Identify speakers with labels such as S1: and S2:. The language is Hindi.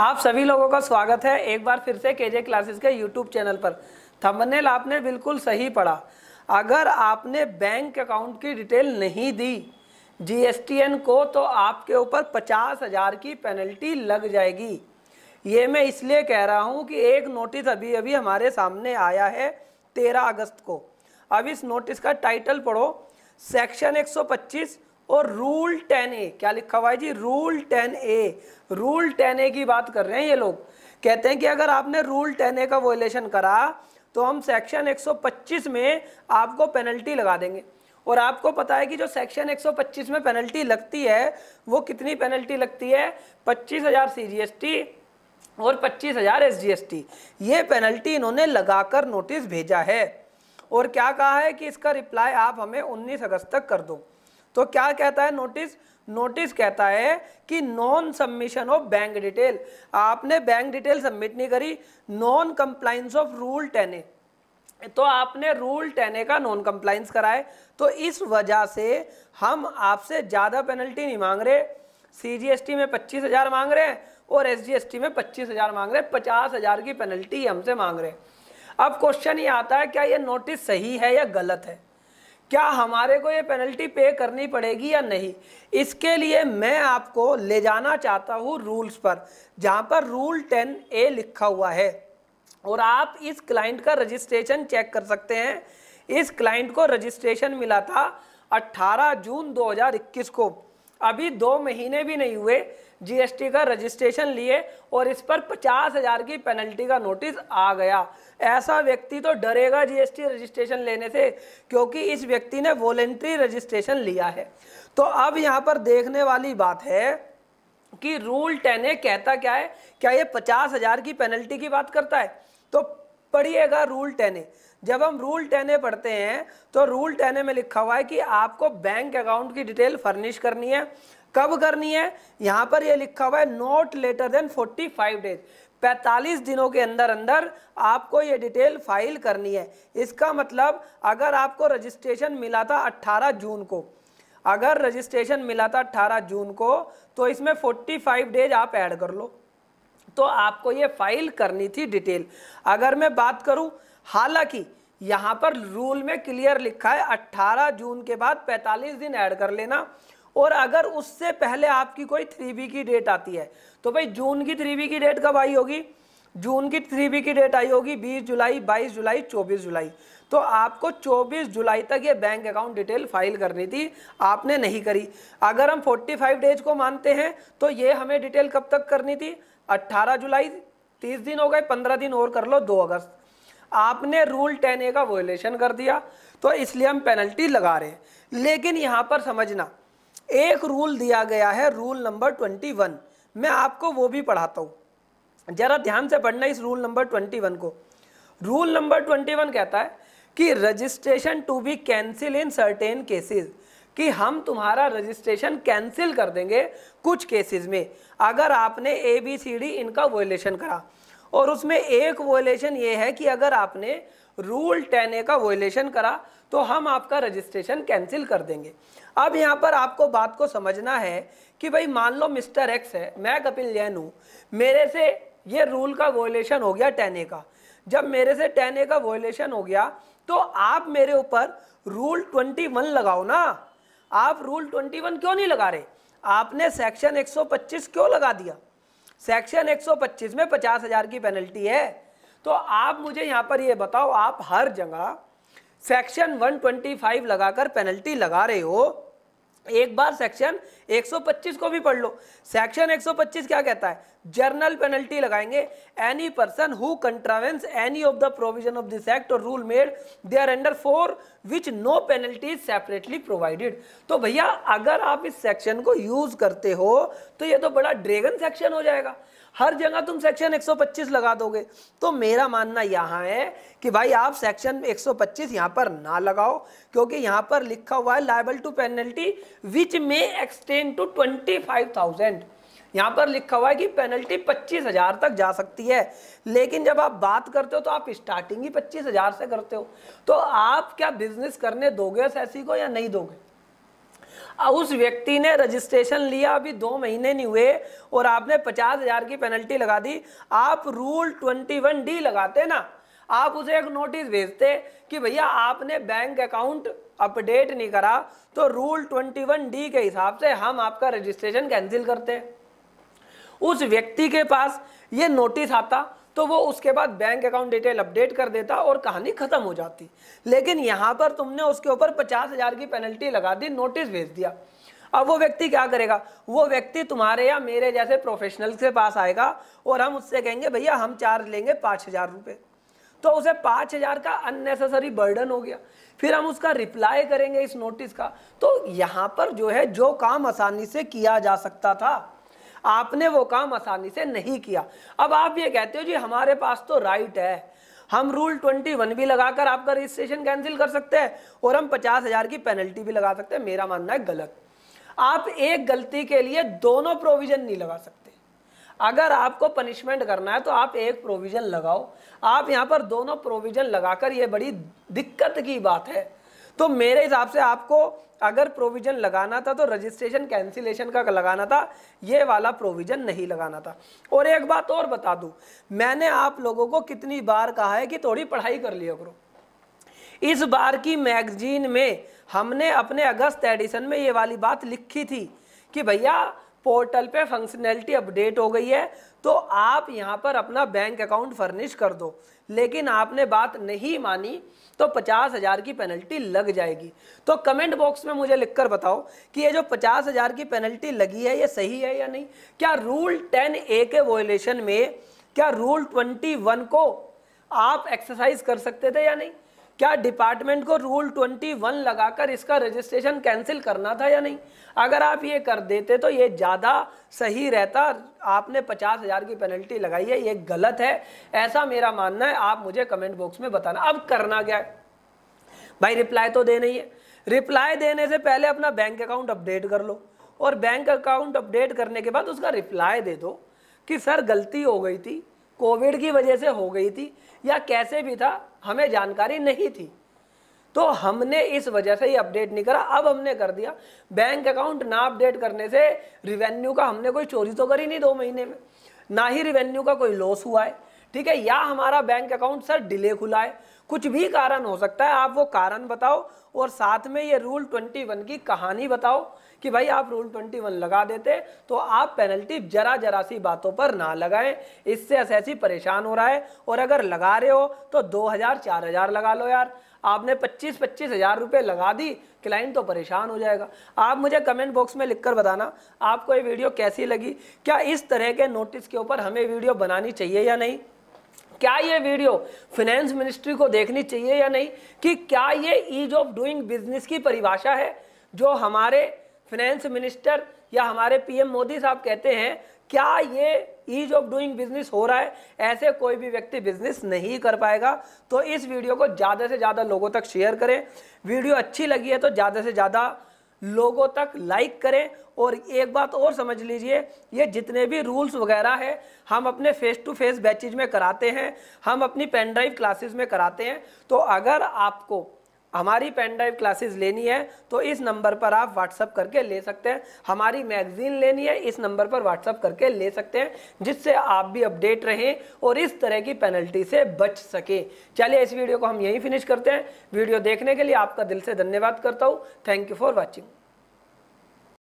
S1: आप सभी लोगों का स्वागत है एक बार फिर से केजे क्लासेस के यूट्यूब चैनल पर थंबनेल आपने बिल्कुल सही पढ़ा अगर आपने बैंक अकाउंट की डिटेल नहीं दी जी को तो आपके ऊपर पचास हज़ार की पेनल्टी लग जाएगी ये मैं इसलिए कह रहा हूँ कि एक नोटिस अभी अभी हमारे सामने आया है तेरह अगस्त को अब इस नोटिस का टाइटल पढ़ो सेक्शन एक और रूल टेन ए क्या लिखा हुआ है जी rule ten A rule ten A की बात कर रहे हैं ये लोग कहते हैं कि अगर आपने रूल टेन ए का वोलेशन करा तो हम सेक्शन 125 में आपको पेनल्टी लगा देंगे और आपको पता है कि जो सेक्शन 125 में पेनल्टी लगती है वो कितनी पेनल्टी लगती है पच्चीस हज़ार सी और पच्चीस हज़ार एस ये पेनल्टी इन्होंने लगाकर नोटिस भेजा है और क्या कहा है कि इसका रिप्लाई आप हमें 19 अगस्त तक कर दो तो क्या कहता है नोटिस नोटिस कहता है कि non submission of bank detail आपने बैंक डिटेल सबमिट नहीं करी non compliance of rule ten A तो आपने रूल टेन ए का नॉन कंप्लाइंस कराए तो इस वजह से हम आपसे ज़्यादा पेनल्टी नहीं मांग रहे टी में पच्चीस हज़ार मांग रहे हैं और टी में पच्चीस हज़ार मांग रहे हैं पचास हज़ार की पेनल्टी हमसे मांग रहे हैं अब क्वेश्चन ये आता है क्या ये नोटिस सही है या गलत है क्या हमारे को ये पेनल्टी पे करनी पड़ेगी या नहीं इसके लिए मैं आपको ले जाना चाहता हूँ रूल्स पर जहाँ पर रूल टेन ए लिखा हुआ है और आप इस क्लाइंट का रजिस्ट्रेशन चेक कर सकते हैं इस क्लाइंट को रजिस्ट्रेशन मिला था 18 जून 2021 को अभी दो महीने भी नहीं हुए जीएसटी का रजिस्ट्रेशन लिए और इस पर पचास हजार की पेनल्टी का नोटिस आ गया ऐसा व्यक्ति तो डरेगा जीएसटी रजिस्ट्रेशन लेने से क्योंकि इस व्यक्ति ने वॉलेंट्री रजिस्ट्रेशन लिया है तो अब यहाँ पर देखने वाली बात है कि रूल टेन ए कहता क्या है क्या ये पचास हजार की पेनल्टी की बात करता है तो पढ़िएगा रूल टेन ए जब हम रूल टेन ए पढ़ते हैं तो रूल टेन ए में लिखा हुआ है कि आपको बैंक अकाउंट की डिटेल फर्निश करनी है कब करनी है यहाँ पर यह लिखा हुआ है नोट लेटर देन 45 डेज 45 दिनों के अंदर अंदर आपको ये डिटेल फाइल करनी है इसका मतलब अगर आपको रजिस्ट्रेशन मिला था 18 जून को अगर रजिस्ट्रेशन मिला था 18 जून को तो इसमें 45 डेज आप ऐड कर लो तो आपको ये फाइल करनी थी डिटेल अगर मैं बात करूं हालांकि यहाँ पर रूल में क्लियर लिखा है 18 जून के बाद 45 दिन ऐड कर लेना और अगर उससे पहले आपकी कोई थ्री की डेट आती है तो भाई जून की थ्री की डेट कब आई होगी जून की थ्री की डेट आई होगी 20 जुलाई 22 जुलाई 24 जुलाई तो आपको 24 जुलाई तक ये बैंक अकाउंट डिटेल फाइल करनी थी आपने नहीं करी अगर हम 45 डेज को मानते हैं तो ये हमें डिटेल कब तक करनी थी 18 जुलाई 30 दिन हो गए 15 दिन और कर लो 2 अगस्त आपने रूल टेन ए का वोलेशन कर दिया तो इसलिए हम पेनल्टी लगा रहे हैं लेकिन यहाँ पर समझना एक रूल दिया गया है रूल नंबर ट्वेंटी वन मैं आपको वो भी पढ़ाता हूँ ज़रा ध्यान से पढ़ना इस रूल नंबर ट्वेंटी वन को रूल नंबर ट्वेंटी वन कहता है कि registration to be cancel in certain cases कि हम तुम्हारा रजिस्ट्रेशन कैंसिल कर देंगे कुछ केसेस में अगर आपने ए बी सी डी इनका वोलेशन करा और उसमें एक वोलेशन ये है कि अगर आपने रूल टेन ए का वोलेशन करा तो हम आपका रजिस्ट्रेशन कैंसिल कर देंगे अब यहाँ पर आपको बात को समझना है कि भाई मान लो मिस्टर एक्स है मैं कपिल जैन हूँ मेरे से ये रूल का वोलेशन हो गया टेन ए का जब मेरे से टेन ए का वोलेशन हो गया तो आप मेरे ऊपर रूल ट्वेंटी वन लगाओ ना आप रूल ट्वेंटी वन क्यों नहीं लगा रहे आपने सेक्शन 125 क्यों लगा दिया सेक्शन 125 में पचास हजार की पेनल्टी है तो आप मुझे यहां पर यह बताओ आप हर जगह सेक्शन 125 लगाकर पेनल्टी लगा रहे हो एक बार सेक्शन 125 को भी पढ़ लो सेक्शन 125 क्या कहता है जर्नल पेनल्टी लगाएंगे any person who contravenes any of the provision of this act और rule made thereunder for which no penalty separately provided तो भैया अगर आप इस सेक्शन को यूज करते हो तो ये तो बड़ा ड्रैगन सेक्शन हो जाएगा हर जगह तुम सेक्शन 125 लगा दोगे तो मेरा मानना यहां है कि भाई आप सेक्शन 125 यहां पर ना लगाओ क्योंकि यहां पर लिखा हुआ है लाइबल टू पेनल्टी विच में एक्सटेंड टू 25,000 यहाँ पर लिखा हुआ है कि पेनल्टी पच्चीस हजार तक जा सकती है लेकिन जब आप बात करते हो तो आप स्टार्टिंग ही पच्चीस हजार से करते हो तो आप क्या बिजनेस करने दोगे उस ऐसी e को या नहीं दोगे उस व्यक्ति ने रजिस्ट्रेशन लिया अभी दो महीने नहीं हुए और आपने पचास हजार की पेनल्टी लगा दी आप रूल ट्वेंटी वन डी लगाते ना आप उसे एक नोटिस भेजते कि भैया आपने बैंक अकाउंट अपडेट नहीं करा तो रूल ट्वेंटी वन डी के हिसाब से हम आपका रजिस्ट्रेशन कैंसिल करते हैं उस व्यक्ति के पास ये नोटिस आता तो वो उसके बाद बैंक अकाउंट डिटेल अपडेट कर देता और कहानी खत्म हो जाती लेकिन यहाँ पर तुमने उसके ऊपर पचास हजार की पेनल्टी लगा दी नोटिस भेज दिया अब वो व्यक्ति क्या करेगा वो व्यक्ति तुम्हारे या मेरे जैसे प्रोफेशनल के पास आएगा और हम उससे कहेंगे भैया हम चार्ज लेंगे पाँच हजार रुपये तो उसे पाँच हजार का अननेसेसरी बर्डन हो गया फिर हम उसका रिप्लाई करेंगे इस नोटिस का तो यहाँ पर जो है जो काम आसानी से किया जा सकता था आपने वो काम आसानी से नहीं किया अब आप ये कहते हो जी हमारे पास तो राइट है हम रूल ट्वेंटी वन भी लगाकर आपका रजिस्ट्रेशन कैंसिल कर सकते हैं और हम पचास हजार की पेनल्टी भी लगा सकते हैं मेरा मानना है गलत आप एक गलती के लिए दोनों प्रोविजन नहीं लगा सकते अगर आपको पनिशमेंट करना है तो आप एक प्रोविजन लगाओ आप यहाँ पर दोनों प्रोविजन लगाकर यह बड़ी दिक्कत की बात है तो मेरे हिसाब से आपको अगर प्रोविजन लगाना था तो रजिस्ट्रेशन कैंसिलेशन का लगाना था ये वाला प्रोविजन नहीं लगाना था और एक बात और बता दूं मैंने आप लोगों को कितनी बार कहा है कि थोड़ी पढ़ाई कर लिया करो इस बार की मैगजीन में हमने अपने अगस्त एडिशन में ये वाली बात लिखी थी कि भैया पोर्टल पे फंक्शनैलिटी अपडेट हो गई है तो आप यहाँ पर अपना बैंक अकाउंट फर्निश कर दो लेकिन आपने बात नहीं मानी तो पचास हज़ार की पेनल्टी लग जाएगी तो कमेंट बॉक्स में मुझे लिखकर बताओ कि ये जो पचास हज़ार की पेनल्टी लगी है ये सही है या नहीं क्या रूल टेन ए के वोलेशन में क्या रूल ट्वेंटी वन को आप एक्सरसाइज कर सकते थे या नहीं क्या डिपार्टमेंट को रूल ट्वेंटी वन लगाकर इसका रजिस्ट्रेशन कैंसिल करना था या नहीं अगर आप ये कर देते तो ये ज़्यादा सही रहता आपने पचास हज़ार की पेनल्टी लगाई है ये गलत है ऐसा मेरा मानना है आप मुझे कमेंट बॉक्स में बताना अब करना क्या है भाई रिप्लाई तो देना ही है रिप्लाई देने से पहले अपना बैंक अकाउंट अपडेट कर लो और बैंक अकाउंट अपडेट करने के बाद उसका रिप्लाई दे दो कि सर गलती हो गई थी कोविड की वजह से हो गई थी या कैसे भी था हमें जानकारी नहीं थी तो हमने इस वजह से ही अपडेट नहीं करा अब हमने कर दिया बैंक अकाउंट ना अपडेट करने से रिवेन्यू का हमने कोई चोरी तो करी नहीं दो महीने में ना ही रिवेन्यू का कोई लॉस हुआ है ठीक है या हमारा बैंक अकाउंट सर डिले खुला है कुछ भी कारण हो सकता है आप वो कारण बताओ और साथ में ये रूल ट्वेंटी वन की कहानी बताओ कि भाई आप रूल ट्वेंटी वन लगा देते तो आप पेनल्टी जरा जरा सी बातों पर ना लगाएं इससे असैसी परेशान हो रहा है और अगर लगा रहे हो तो दो हज़ार चार हज़ार लगा लो यार आपने पच्चीस पच्चीस हज़ार रुपये लगा दी क्लाइंट तो परेशान हो जाएगा आप मुझे कमेंट बॉक्स में लिखकर बताना आपको ये वीडियो कैसी लगी क्या इस तरह के नोटिस के ऊपर हमें वीडियो बनानी चाहिए या नहीं क्या ये वीडियो फिनेंस मिनिस्ट्री को देखनी चाहिए या नहीं कि क्या ये ईज ऑफ डूइंग बिजनेस की परिभाषा है जो हमारे फाइनेंस मिनिस्टर या हमारे पीएम मोदी साहब कहते हैं क्या ये ईज ऑफ डूइंग बिजनेस हो रहा है ऐसे कोई भी व्यक्ति बिजनेस नहीं कर पाएगा तो इस वीडियो को ज़्यादा से ज़्यादा लोगों तक शेयर करें वीडियो अच्छी लगी है तो ज़्यादा से ज़्यादा लोगों तक लाइक करें और एक बात और समझ लीजिए ये जितने भी रूल्स वगैरह है हम अपने फेस टू फेस बैचेज में कराते हैं हम अपनी पेन ड्राइव क्लासेस में कराते हैं तो अगर आपको हमारी पेन ड्राइव क्लासेस लेनी है तो इस नंबर पर आप व्हाट्सअप करके ले सकते हैं हमारी मैगजीन लेनी है इस नंबर पर व्हाट्सअप करके ले सकते हैं जिससे आप भी अपडेट रहें और इस तरह की पेनल्टी से बच सकें चलिए इस वीडियो को हम यहीं फिनिश करते हैं वीडियो देखने के लिए आपका दिल से धन्यवाद करता हूँ थैंक यू फॉर वॉचिंग